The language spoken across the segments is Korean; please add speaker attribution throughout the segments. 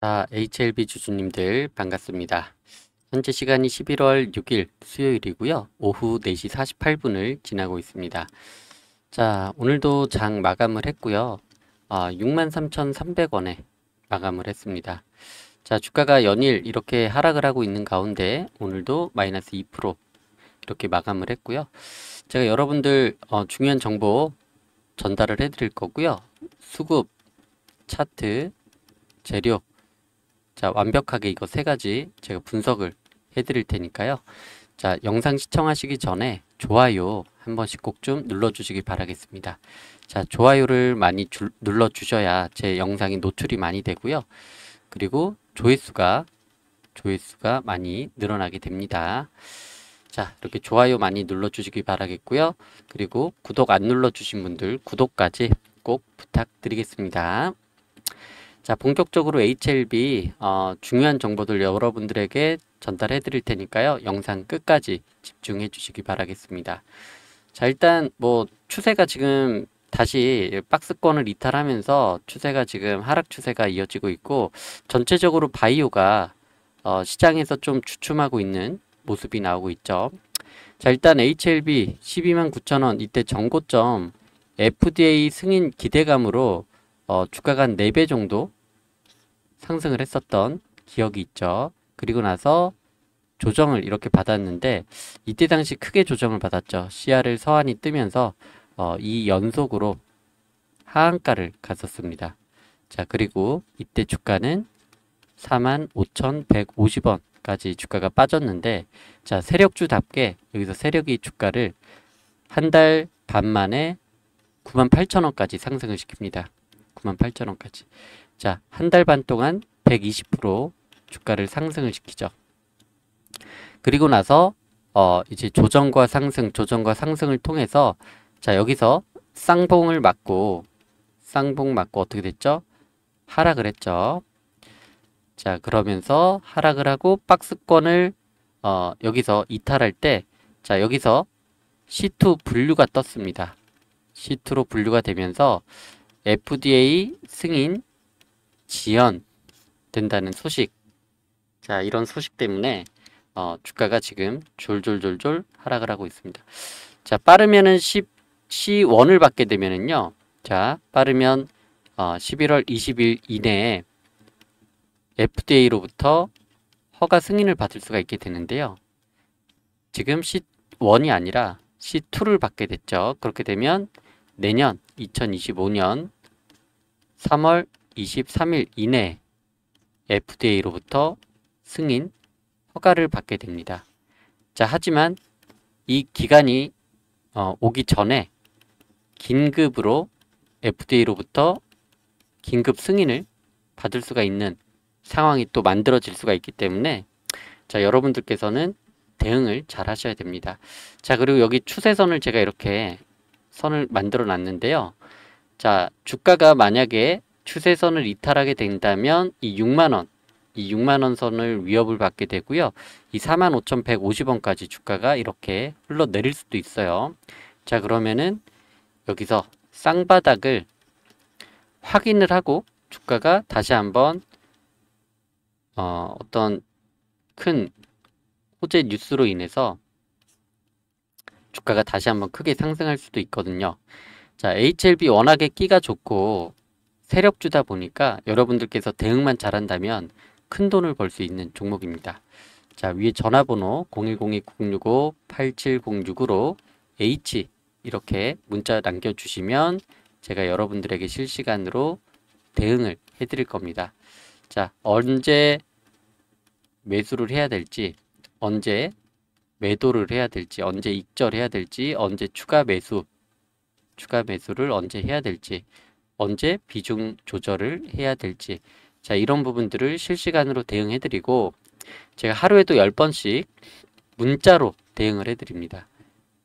Speaker 1: 자, HLB 주주님들 반갑습니다. 현재 시간이 11월 6일 수요일이고요. 오후 4시 48분을 지나고 있습니다. 자, 오늘도 장 마감을 했고요. 아, 63,300원에 마감을 했습니다. 자, 주가가 연일 이렇게 하락을 하고 있는 가운데 오늘도 마이너스 2% 이렇게 마감을 했고요. 제가 여러분들 어, 중요한 정보 전달을 해드릴 거고요. 수급, 차트, 재료, 자 완벽하게 이거 세 가지 제가 분석을 해드릴 테니까요. 자 영상 시청하시기 전에 좋아요 한 번씩 꼭 좀 눌러주시기 바라겠습니다. 자 좋아요를 많이 줄, 눌러주셔야 제 영상이 노출이 많이 되고요. 그리고 조회수가 조회수가 많이 늘어나게 됩니다. 자 이렇게 좋아요 많이 눌러주시기 바라겠고요. 그리고 구독 안 눌러주신 분들 구독까지 꼭 부탁드리겠습니다. 자, 본격적으로 HLB 어, 중요한 정보들 여러분들에게 전달해 드릴 테니까요. 영상 끝까지 집중해 주시기 바라겠습니다. 자, 일단 뭐 추세가 지금 다시 박스권을 이탈하면서 추세가 지금 하락 추세가 이어지고 있고 전체적으로 바이오가 어, 시장에서 좀 주춤하고 있는 모습이 나오고 있죠. 자 일단 HLB 1 2 9 0원 이때 전고점 FDA 승인 기대감으로 어, 주가가 한 4배 정도 상승을 했었던 기억이 있죠. 그리고 나서 조정을 이렇게 받았는데 이때 당시 크게 조정을 받았죠. CR을 서한이 뜨면서 어, 이 연속으로 하한가를 갔었습니다. 자 그리고 이때 주가는 45,150원까지 주가가 빠졌는데 자 세력주답게 여기서 세력이 주가를 한 달 반 만에 98,000원까지 상승을 시킵니다. 98,000원까지. 자, 한 달 반 동안 120% 주가를 상승을 시키죠. 그리고 나서 어 이제 조정과 상승, 조정과 상승을 통해서 자, 여기서 쌍봉을 맞고 쌍봉 맞고 어떻게 됐죠? 하락을 했죠. 자, 그러면서 하락을 하고 박스권을 어 여기서 이탈할 때 자, 여기서 C2 분류가 떴습니다. C2로 분류가 되면서 FDA 승인 지연된다는 소식 자 이런 소식 때문에 어, 주가가 지금 졸졸졸졸 하락을 하고 있습니다 자 빠르면은 10, C1을 받게 되면은요 자 빠르면 어, 11월 20일 이내에 FDA로부터 허가 승인을 받을 수가 있게 되는데요 지금 C1이 아니라 C2를 받게 됐죠 그렇게 되면 내년 2025년 3월 23일 이내 FDA로부터 승인, 허가를 받게 됩니다. 자, 하지만 이 기간이 어, 오기 전에 긴급으로 FDA로부터 긴급 승인을 받을 수가 있는 상황이 또 만들어질 수가 있기 때문에 자 여러분들께서는 대응을 잘 하셔야 됩니다. 자 그리고 여기 추세선을 제가 이렇게 선을 만들어 놨는데요. 자, 주가가 만약에 추세선을 이탈하게 된다면 이 6만원, 이 6만원 선을 위협을 받게 되고요. 이 45,150원까지 주가가 이렇게 흘러내릴 수도 있어요. 자, 그러면은 여기서 쌍바닥을 확인을 하고 주가가 다시 한번 어, 어떤 큰 호재 뉴스로 인해서 주가가 다시 한번 크게 상승할 수도 있거든요. 자, HLB 워낙에 끼가 좋고 세력주다 보니까 여러분들께서 대응만 잘한다면 큰 돈을 벌 수 있는 종목입니다. 자, 위에 전화번호 0 1 0 9 6 5 8 7 0 6으로 H 이렇게 문자 남겨주시면 제가 여러분들에게 실시간으로 대응을 해드릴 겁니다. 자, 언제 매수를 해야 될지, 언제 매도를 해야 될지, 언제 익절해야 될지, 언제 추가 매수 추가 매수를 언제 해야 될지 언제 비중 조절을 해야 될지 자 이런 부분들을 실시간으로 대응해 드리고 제가 하루에도 1 0번씩 문자로 대응을 해 드립니다.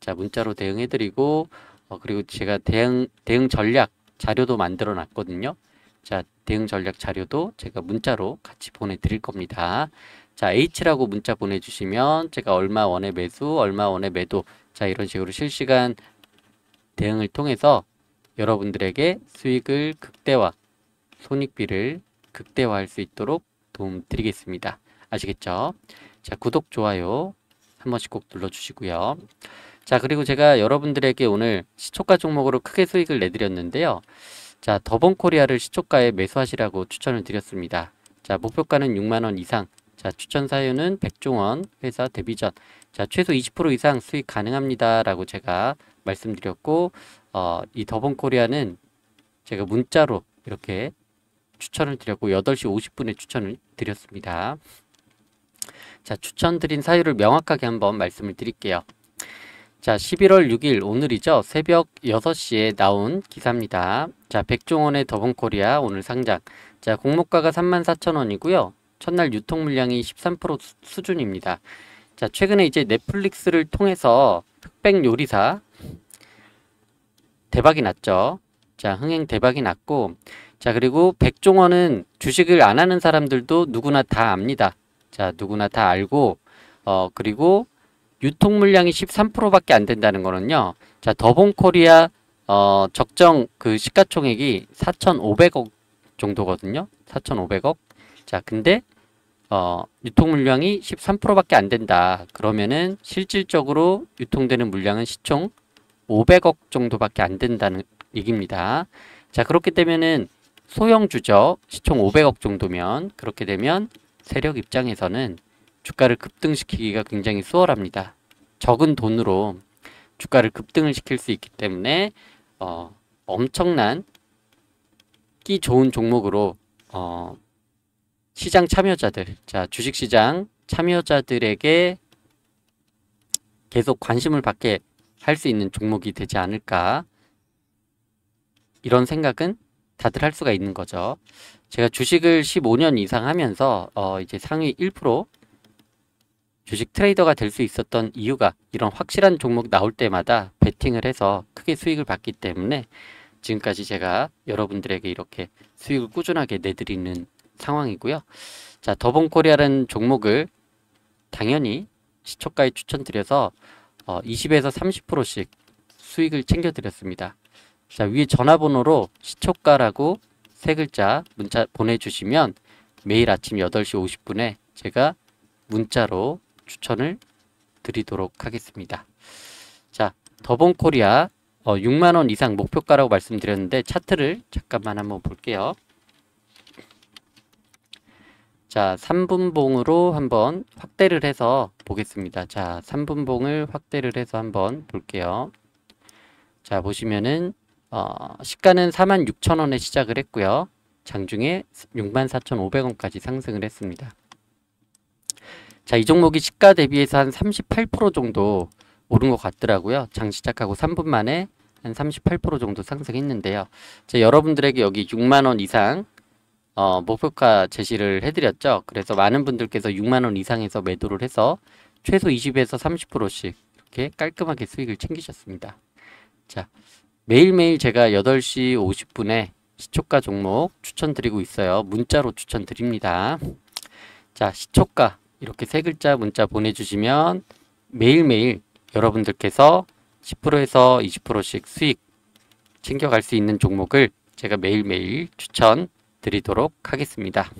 Speaker 1: 자 문자로 대응해 드리고 어, 그리고 제가 대응 대응 전략 자료도 만들어 놨거든요. 자 대응 전략 자료도 제가 문자로 같이 보내 드릴 겁니다. 자 H라고 문자 보내주시면 제가 얼마 원에 매수 얼마 원에 매도 자 이런 식으로 실시간 대응을 통해서 여러분들에게 수익을 극대화, 손익비를 극대화할 수 있도록 도움드리겠습니다. 아시겠죠? 자, 구독, 좋아요 한 번씩 꼭 눌러주시고요. 자, 그리고 제가 여러분들에게 오늘 시초가 종목으로 크게 수익을 내드렸는데요. 자, 더본코리아를 시초가에 매수하시라고 추천을 드렸습니다. 자, 목표가는 6만원 이상, 자, 추천 사유는 백종원 회사 데뷔전, 자, 최소 20% 이상 수익 가능합니다. 라고 제가 말씀드렸고 어, 이 더본 코리아는 제가 문자로 이렇게 추천을 드렸고 8시 50분에 추천을 드렸습니다. 자 추천드린 사유를 명확하게 한번 말씀을 드릴게요. 자 11월 6일 오늘이죠. 새벽 6시에 나온 기사입니다. 자 백종원의 더본코리아 오늘 상장 자 공모가가 34,000원이고요. 첫날 유통 물량이 13% 수준입니다. 자 최근에 이제 넷플릭스를 통해서 흑백 요리사 대박이 났죠. 자, 흥행 대박이 났고 자, 그리고 백종원은 주식을 안 하는 사람들도 누구나 다 압니다. 자, 누구나 다 알고 어, 그리고 유통 물량이 13%밖에 안 된다는 거는요. 자, 더본코리아 어, 적정 그 시가총액이 4,500억 정도거든요. 4,500억. 자, 근데 어, 유통 물량이 13%밖에 안 된다. 그러면은 실질적으로 유통되는 물량은 시총 500억 정도밖에 안 된다는 얘기입니다. 자 그렇기 때문에 소형 주죠. 시총 500억 정도면 그렇게 되면 세력 입장에서는 주가를 급등시키기가 굉장히 수월합니다. 적은 돈으로 주가를 급등을 시킬 수 있기 때문에 어, 엄청난 끼 좋은 종목으로 어, 시장 참여자들, 자 주식시장 참여자들에게 계속 관심을 받게 할수 있는 종목이 되지 않을까 이런 생각은 다들 할 수가 있는 거죠. 제가 주식을 15년 이상 하면서 어 이제 상위 1% 주식 트레이더가 될 수 있었던 이유가 이런 확실한 종목 나올 때마다 베팅을 해서 크게 수익을 받기 때문에 지금까지 제가 여러분들에게 이렇게 수익을 꾸준하게 내드리는 상황이고요. 자, 더본코리아라는 종목을 당연히 시초가에 추천드려서 어, 20에서 30%씩 수익을 챙겨드렸습니다. 자 위에 전화번호로 시초가라고 세 글자 문자 보내주시면 매일 아침 8시 50분에 제가 문자로 추천을 드리도록 하겠습니다. 자 더본코리아 어, 6만원 이상 목표가라고 말씀드렸는데 차트를 잠깐만 한번 볼게요. 자, 3분봉으로 한번 확대를 해서 보겠습니다. 자, 3분봉을 확대를 해서 한번 볼게요. 자, 보시면은 어, 시가는 46,000원에 시작을 했고요. 장중에 64,500원까지 상승을 했습니다. 자, 이 종목이 시가 대비해서 한 38% 정도 오른 것 같더라고요. 장 시작하고 3분 만에 한 38% 정도 상승했는데요. 자, 여러분들에게 여기 6만원 이상 어, 목표가 제시를 해드렸죠. 그래서 많은 분들께서 6만원 이상에서 매도를 해서 최소 20에서 30%씩 이렇게 깔끔하게 수익을 챙기셨습니다. 자, 매일매일 제가 8시 50분에 시초가 종목 추천드리고 있어요. 문자로 추천드립니다. 자, 시초가 이렇게 세 글자 문자 보내주시면 매일매일 여러분들께서 10%에서 20%씩 수익 챙겨갈 수 있는 종목을 제가 매일매일 추천 드리도록 하겠습니다.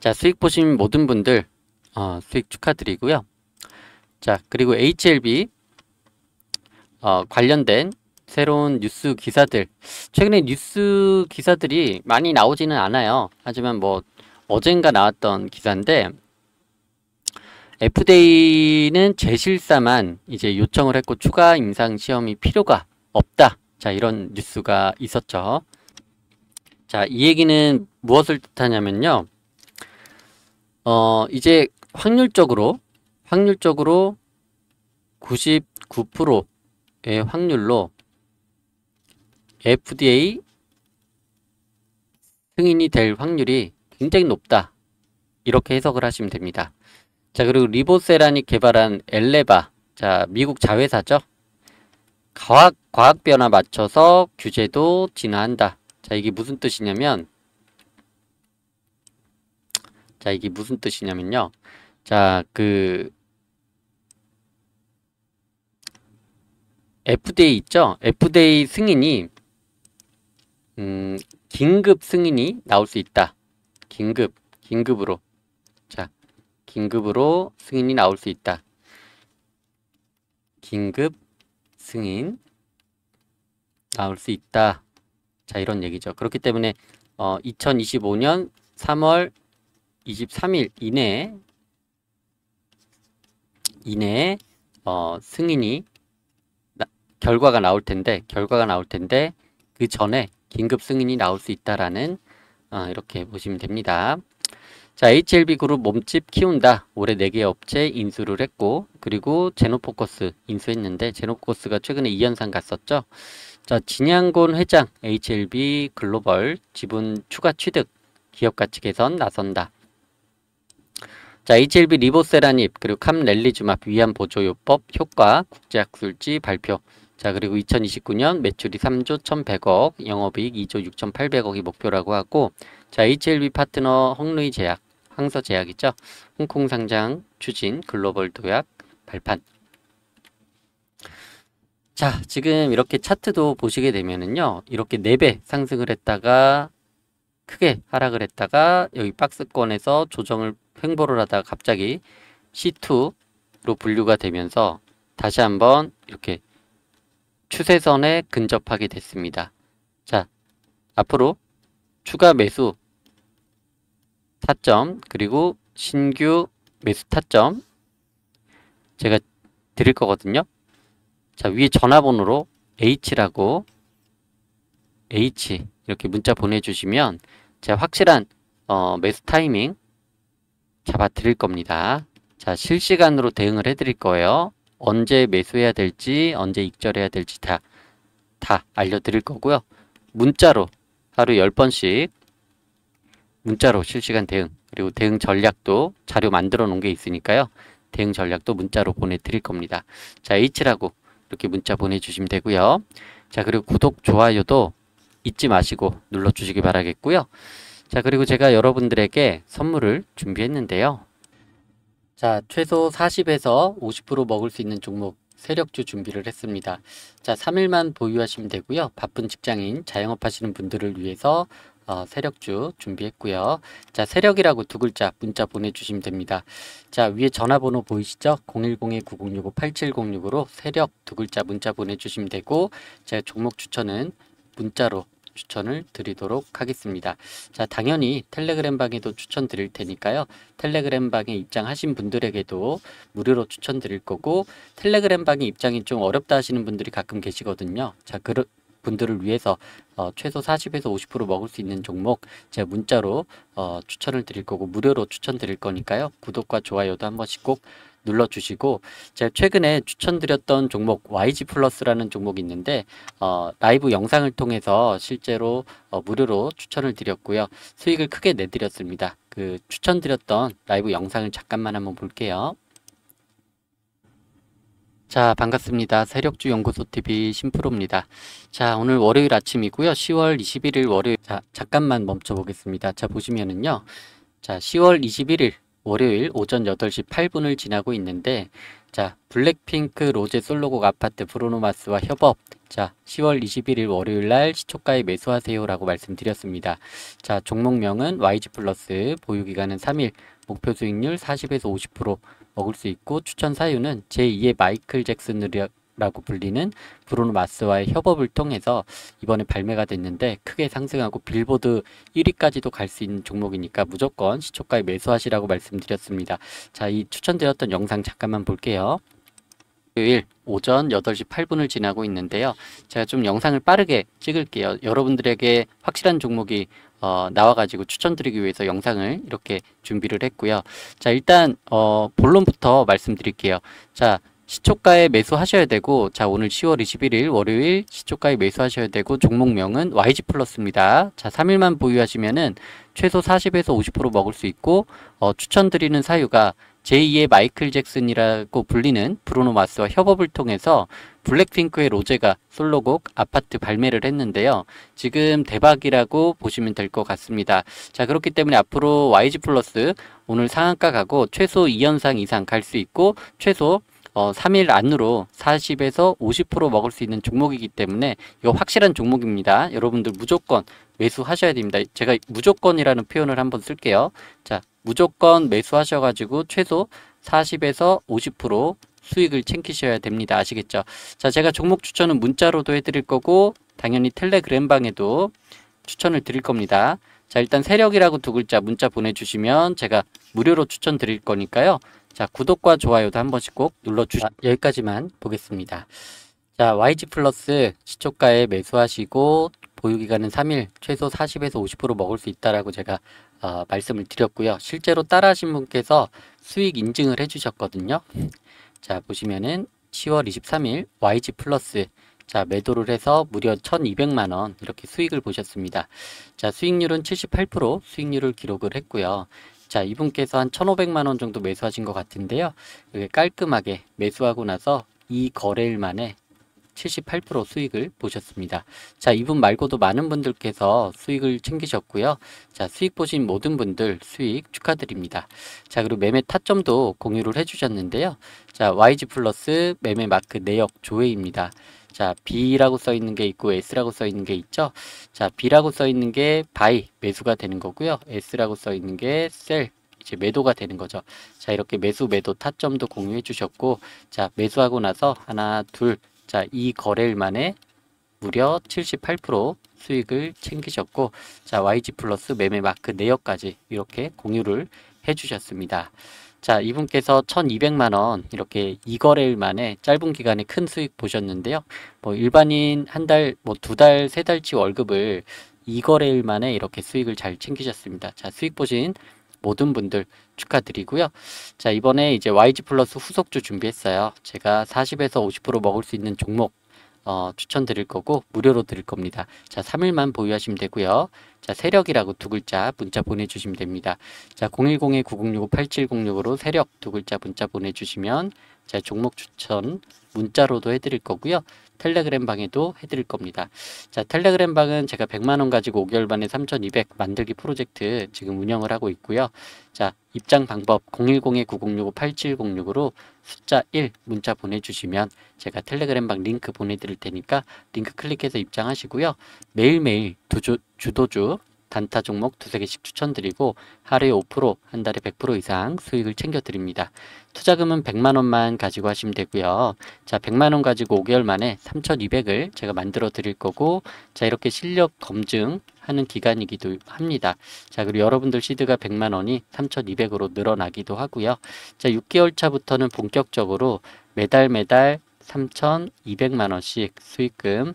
Speaker 1: 자, 수익 보신 모든 분들 어, 수익 축하드리고요. 자, 그리고 HLB 어, 관련된 새로운 뉴스 기사들 최근에 뉴스 기사들이 많이 나오지는 않아요. 하지만 뭐 어젠가 나왔던 기사인데 FDA는 재실사만 이제 요청을 했고 추가 임상 시험이 필요가 없다. 자 이런 뉴스가 있었죠. 자, 이 얘기는 음. 무엇을 뜻하냐면요. 어, 이제 확률적으로, 확률적으로 99%의 확률로 FDA 승인이 될 확률이 굉장히 높다. 이렇게 해석을 하시면 됩니다. 자, 그리고 리보세란이 개발한 엘레바. 자, 미국 자회사죠. 과학, 과학 변화 맞춰서 규제도 진화한다. 자 이게 무슨 뜻이냐면 자 이게 무슨 뜻이냐면요 자 그 FDA 있죠 FDA 승인이 음 긴급 승인이 나올 수 있다 긴급 긴급으로 자 긴급으로 승인이 나올 수 있다 긴급 승인 나올 수 있다 자 이런 얘기죠. 그렇기 때문에 어, 2025년 3월 23일 이내에 이내에 어, 승인이 나, 결과가 나올 텐데 결과가 나올 텐데 그 전에 긴급 승인이 나올 수 있다라는 어, 이렇게 보시면 됩니다. 자 HLB 그룹 몸집 키운다 올해 4개 업체 인수를 했고 그리고 제노포커스 인수했는데 제노포커스가 최근에 2연상 갔었죠. 자, 진양곤 회장 HLB 글로벌 지분 추가 취득 기업 가치 개선 나선다. 자, HLB 리보세라닙 그리고 캄렐리주맙 위안 보조요법 효과 국제학술지 발표. 자, 그리고 2029년 매출이 3조 1,100억, 영업이익 2조 6,800억이 목표라고 하고 자, HLB 파트너 헝루이 제약, 항서 제약이죠. 홍콩 상장 추진 글로벌 도약 발판 자, 지금 이렇게 차트도 보시게 되면은요. 이렇게 4배 상승을 했다가 크게 하락을 했다가 여기 박스권에서 조정을 횡보를 하다가 갑자기 C2로 분류가 되면서 다시 한번 이렇게 추세선에 근접하게 됐습니다. 자, 앞으로 추가 매수 타점 그리고 신규 매수 타점 제가 드릴 거거든요. 자 위에 전화번호로 H라고 H 이렇게 문자 보내주시면 제가 확실한 어, 매수 타이밍 잡아드릴 겁니다. 자 실시간으로 대응을 해드릴 거예요. 언제 매수해야 될지 언제 익절해야 될지 다, 다 알려드릴 거고요. 문자로 하루 10번씩 문자로 실시간 대응 그리고 대응 전략도 자료 만들어 놓은 게 있으니까요. 대응 전략도 문자로 보내드릴 겁니다. 자 H라고 이렇게 문자 보내주시면 되고요. 자 그리고 구독, 좋아요도 잊지 마시고 눌러주시기 바라겠고요. 자 그리고 제가 여러분들에게 선물을 준비했는데요. 자 최소 40에서 50% 먹을 수 있는 종목 세력주 준비를 했습니다. 자 3일만 보유하시면 되고요. 바쁜 직장인, 자영업 하시는 분들을 위해서 어, 세력주 준비했고요. 자, 세력이라고 두 글자 문자 보내주시면 됩니다. 자, 위에 전화번호 보이시죠? 010-9065-8706으로 세력 두 글자 문자 보내주시면 되고 제 종목 추천은 문자로 추천을 드리도록 하겠습니다. 자, 당연히 텔레그램 방에도 추천 드릴 테니까요. 텔레그램 방에 입장하신 분들에게도 무료로 추천 드릴 거고 텔레그램 방에 입장이 좀 어렵다 하시는 분들이 가끔 계시거든요. 자, 그 분들을 위해서 어, 최소 40에서 50% 먹을 수 있는 종목 제가 문자로 어, 추천을 드릴 거고 무료로 추천드릴 거니까요. 구독과 좋아요도 한 번씩 꼭 눌러주시고 제가 최근에 추천드렸던 종목 YG 플러스라는 종목이 있는데 어, 라이브 영상을 통해서 실제로 어, 무료로 추천을 드렸고요. 수익을 크게 내드렸습니다. 그 추천드렸던 라이브 영상을 잠깐만 한번 볼게요. 자 반갑습니다. 세력주 연구소TV 심프로입니다. 자 오늘 월요일 아침이고요. 10월 21일 월요일 자 잠깐만 멈춰보겠습니다. 자 보시면은요. 자 10월 21일 월요일 오전 8시 8분을 지나고 있는데 자 블랙핑크 로제 솔로곡 아파트 브로노마스와 협업 자 10월 21일 월요일날 시초가에 매수하세요 라고 말씀드렸습니다. 자 종목명은 YG 플러스 보유기간은 3일 목표 수익률 40에서 50% 먹을 수 있고 추천 사유는 제2의 마이클 잭슨이라고 불리는 브루노 마스와의 협업을 통해서 이번에 발매가 됐는데 크게 상승하고 빌보드 1위까지도 갈 수 있는 종목이니까 무조건 시초가에 매수하시라고 말씀드렸습니다. 자, 이 추천드렸던 영상 잠깐만 볼게요. 토요일 오전 8시 8분을 지나고 있는데요. 제가 좀 영상을 빠르게 찍을게요. 여러분들에게 확실한 종목이 어, 나와가지고 추천드리기 위해서 영상을 이렇게 준비를 했고요. 자 일단 어, 본론부터 말씀드릴게요. 자 시초가에 매수하셔야 되고 자 오늘 10월 21일 월요일 시초가에 매수하셔야 되고 종목명은 YG 플러스입니다. 자 3일만 보유하시면은 최소 40에서 50% 먹을 수 있고 어, 추천드리는 사유가 제2의 마이클 잭슨이라고 불리는 브루노 마스와 협업을 통해서 블랙핑크의 로제가 솔로곡 아파트 발매를 했는데요. 지금 대박이라고 보시면 될 것 같습니다. 자 그렇기 때문에 앞으로 YG 플러스 오늘 상한가 가고 최소 2연상 이상 갈 수 있고 최소 어, 3일 안으로 40에서 50% 먹을 수 있는 종목이기 때문에 이거 확실한 종목입니다. 여러분들 무조건 매수하셔야 됩니다. 제가 무조건이라는 표현을 한번 쓸게요. 자, 무조건 매수하셔가지고 최소 40에서 50% 수익을 챙기셔야 됩니다. 아시겠죠? 자, 제가 종목 추천은 문자로도 해드릴 거고 당연히 텔레그램방에도 추천을 드릴 겁니다. 자, 일단 세력이라고 두 글자 문자 보내주시면 제가 무료로 추천드릴 거니까요. 자, 구독과 좋아요도 한 번씩 꼭 눌러주시... 아, 여기까지만 보겠습니다. 자, YG 플러스 시초가에 매수하시고 보유기간은 3일 최소 40에서 50% 먹을 수 있다라고 제가 어, 말씀을 드렸고요. 실제로 따라하신 분께서 수익 인증을 해주셨거든요. 자 보시면은 10월 23일 YG 플러스 자 매도를 해서 무려 1200만원 이렇게 수익을 보셨습니다. 자 수익률은 78% 수익률을 기록을 했고요. 자 이분께서 한 1500만원 정도 매수하신 것 같은데요. 깔끔하게 매수하고 나서 이 거래일 만에 78% 수익을 보셨습니다. 자, 이분 말고도 많은 분들께서 수익을 챙기셨고요. 자, 수익 보신 모든 분들 수익 축하드립니다. 자, 그리고 매매 타점도 공유를 해주셨는데요. 자, YG 플러스 매매 마크 내역 조회입니다. 자, B라고 써 있는 게 있고 S라고 써 있는 게 있죠. 자, B라고 써 있는 게 바이, 매수가 되는 거고요. S라고 써 있는 게 셀. 이제 매도가 되는 거죠. 자, 이렇게 매수 매도 타점도 공유해 주셨고 자, 매수하고 나서 하나, 둘, 자, 이 거래일 만에 무려 78% 수익을 챙기셨고 자, YG 플러스 매매 마크 내역까지 이렇게 공유를 해 주셨습니다. 자, 이분께서 1200만 원 이렇게 이거래일 만에 짧은 기간에 큰 수익 보셨는데요. 뭐 일반인 한 달, 뭐 두 달, 세 달치 월급을 이거래일 만에 이렇게 수익을 잘 챙기셨습니다. 자, 수익 보신 모든 분들 축하드리고요. 자 이번에 이제 YG 플러스 후속주 준비했어요. 제가 40에서 50% 먹을 수 있는 종목 어, 추천드릴 거고 무료로 드릴 겁니다. 자 3일만 보유하시면 되고요. 자 세력이라고 두 글자 문자 보내주시면 됩니다. 자 010-9065-8706으로 세력 두 글자 문자 보내주시면 자 종목 추천 문자로도 해드릴 거고요. 텔레그램 방에도 해드릴 겁니다. 자 텔레그램 방은 제가 100만원 가지고 5개월 만에 3200 만들기 프로젝트 지금 운영을 하고 있고요. 자 입장 방법 010-9065-8706으로 숫자 1 문자 보내주시면 제가 텔레그램방 링크 보내드릴 테니까 링크 클릭해서 입장하시고요. 매일매일 두조, 주도주 단타 종목 두세 개씩 추천드리고 하루에 5%한 달에 100% 이상 수익을 챙겨드립니다. 투자금은 100만원만 가지고 하시면 되고요. 자 100만원 가지고 5개월 만에 3200을 제가 만들어 드릴 거고 자 이렇게 실력 검증 하는 기간이기도 합니다. 자 그리고 여러분들 시드가 100만원이 3200으로 늘어나기도 하고요. 자 6개월 차부터는 본격적으로 매달 매달 3,200만원씩 수익금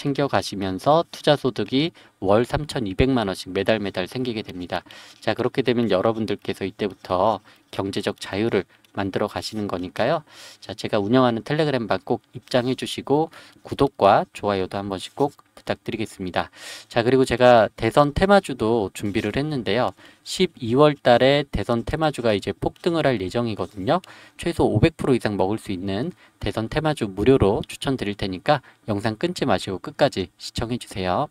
Speaker 1: 챙겨가시면서 투자 소득이 월 3,200만 원씩 매달 매달 생기게 됩니다. 자 그렇게 되면 여러분들께서 이때부터 경제적 자유를 만들어 가시는 거니까요. 자, 제가 운영하는 텔레그램 방꼭 입장해 주시고 구독과 좋아요도 한 번씩 꼭 부탁드리겠습니다. 자, 그리고 제가 대선 테마주도 준비를 했는데요. 12월 달에 대선 테마주가 이제 폭등을 할 예정이거든요. 최소 500% 이상 먹을 수 있는 대선 테마주 무료로 추천드릴 테니까 영상 끊지 마시고 끝까지 시청해 주세요.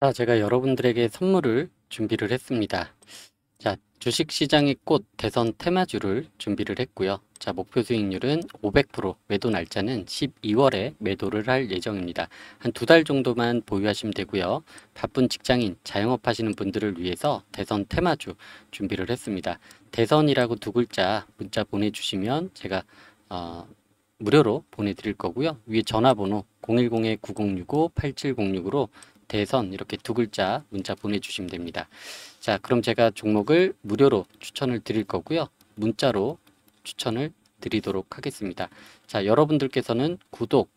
Speaker 1: 자, 제가 여러분들에게 선물을 준비를 했습니다. 주식시장의 꽃 대선 테마주를 준비를 했고요. 자 목표 수익률은 500% 매도 날짜는 12월에 매도를 할 예정입니다. 한 두 달 정도만 보유하시면 되고요. 바쁜 직장인, 자영업 하시는 분들을 위해서 대선 테마주 준비를 했습니다. 대선이라고 두 글자 문자 보내주시면 제가 어, 무료로 보내드릴 거고요. 위에 전화번호 010-9065-8706으로 대선 이렇게 두 글자 문자 보내주시면 됩니다. 자 그럼 제가 종목을 무료로 추천을 드릴 거고요. 문자로 추천을 드리도록 하겠습니다. 자 여러분들께서는 구독,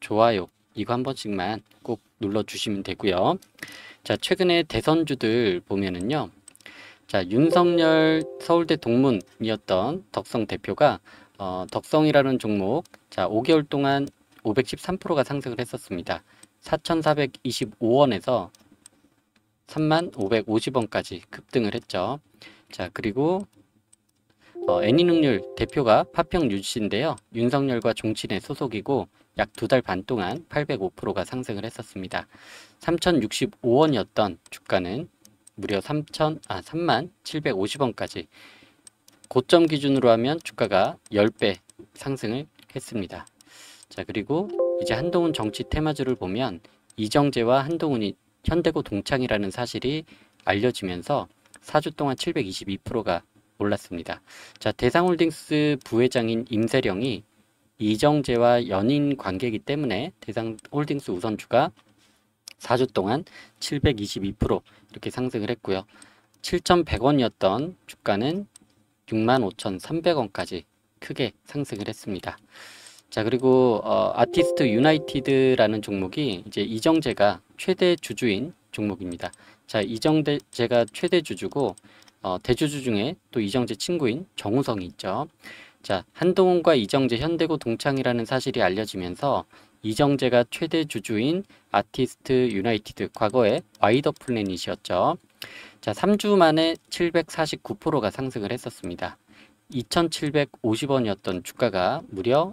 Speaker 1: 좋아요 이거 한 번씩만 꼭 눌러주시면 되고요. 자 최근에 대선주들 보면은요. 자 윤석열 서울대 동문이었던 덕성 대표가 어, 덕성이라는 종목 자 5개월 동안 513%가 상승을 했었습니다. 4,425원에서 3,550원까지 급등을 했죠. 자 그리고 어, 애니능률 대표가 파평 유씨인데요. 윤석열과 종친의 소속이고 약 두 달 반 동안 805%가 상승을 했었습니다. 3,065원이었던 주가는 무려 3천 아3 750원까지 고점 기준으로 하면 주가가 10배 상승을 했습니다. 자 그리고 이제 한동훈 정치 테마주를 보면 이정재와 한동훈이 현대고 동창이라는 사실이 알려지면서 4주 동안 722%가 올랐습니다. 자, 대상홀딩스 부회장인 임세령이 이정재와 연인 관계이기 때문에 대상홀딩스 우선주가 4주 동안 722% 이렇게 상승을 했고요. 7,100원이었던 주가는 65,300원까지 크게 상승을 했습니다. 자 그리고 어, 아티스트 유나이티드라는 종목이 이제 이정재가 최대 주주인 종목입니다. 자 이정재가 최대 주주고 어, 대주주 중에 또 이정재 친구인 정우성이 있죠. 자 한동훈과 이정재 현대고 동창이라는 사실이 알려지면서 이정재가 최대 주주인 아티스트 유나이티드 과거에 와이더 플래닛이었죠. 자 3주 만에 749%가 상승을 했었습니다. 2,750원이었던 주가가 무려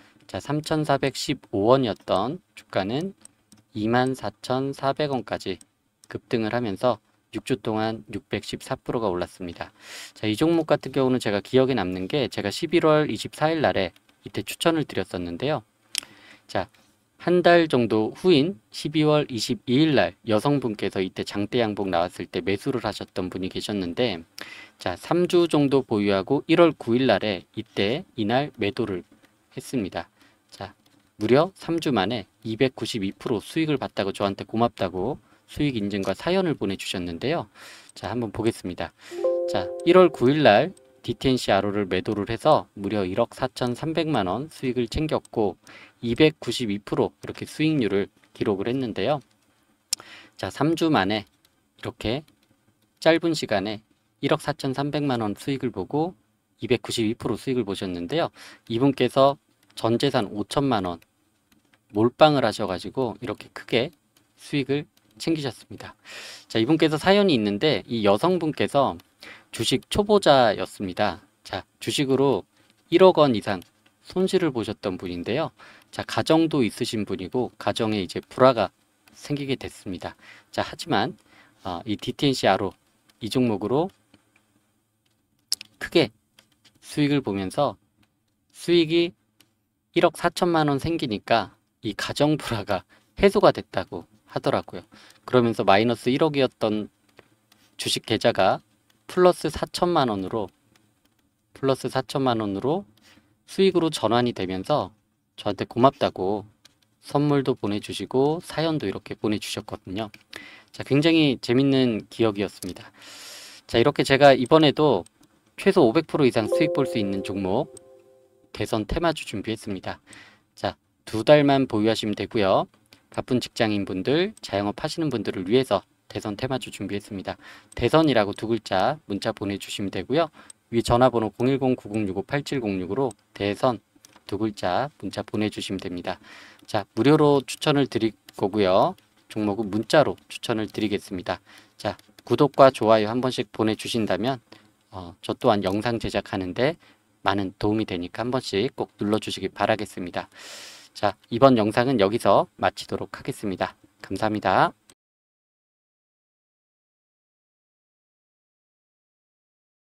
Speaker 1: 자, 3,415원이었던 주가는 24,400원까지 급등을 하면서 6주 동안 614%가 올랐습니다. 자, 이 종목 같은 경우는 제가 기억에 남는 게 제가 11월 24일 날에 이때 추천을 드렸었는데요. 자, 한 달 정도 후인 12월 22일 날 여성분께서 이때 장대 양봉 나왔을 때 매수를 하셨던 분이 계셨는데 자, 3주 정도 보유하고 1월 9일 날에 이때 이날 매도를 했습니다. 자, 무려 3주 만에 292% 수익을 봤다고 저한테 고맙다고 수익 인증과 사연을 보내주셨는데요. 자, 한번 보겠습니다. 자, 1월 9일날 DTNC RO를 매도를 해서 무려 1억 4,300만원 수익을 챙겼고 292% 이렇게 수익률을 기록을 했는데요. 자, 3주 만에 이렇게 짧은 시간에 1억 4,300만원 수익을 보고 292% 수익을 보셨는데요. 이분께서 전재산 5천만 원 몰빵을 하셔가지고 이렇게 크게 수익을 챙기셨습니다. 자 이분께서 사연이 있는데 이 여성분께서 주식 초보자였습니다. 자 주식으로 1억 원 이상 손실을 보셨던 분인데요. 자 가정도 있으신 분이고 가정에 이제 불화가 생기게 됐습니다. 자 하지만 어, 이 DTNCR로 이 종목으로 크게 수익을 보면서 수익이 1억 4천만 원 생기니까 이 가정 불화가 해소가 됐다고 하더라고요. 그러면서 마이너스 1억이었던 주식 계좌가 플러스 4천만 원으로 플러스 4천만 원으로 수익으로 전환이 되면서 저한테 고맙다고 선물도 보내주시고 사연도 이렇게 보내주셨거든요. 자, 굉장히 재밌는 기억이었습니다. 자, 이렇게 제가 이번에도 최소 500% 이상 수익 볼 수 있는 종목 대선 테마주 준비했습니다. 자, 두 달만 보유하시면 되고요. 바쁜 직장인분들, 자영업 하시는 분들을 위해서 대선 테마주 준비했습니다. 대선이라고 두 글자 문자 보내주시면 되고요. 위 전화번호 010-9065-8706으로 대선 두 글자 문자 보내주시면 됩니다. 자, 무료로 추천을 드릴 거고요. 종목은 문자로 추천을 드리겠습니다. 자, 구독과 좋아요 한 번씩 보내주신다면 어, 저 또한 영상 제작하는데 많은 도움이 되니까 한 번씩 꼭 눌러주시기 바라겠습니다. 자, 이번 영상은 여기서 마치도록 하겠습니다. 감사합니다.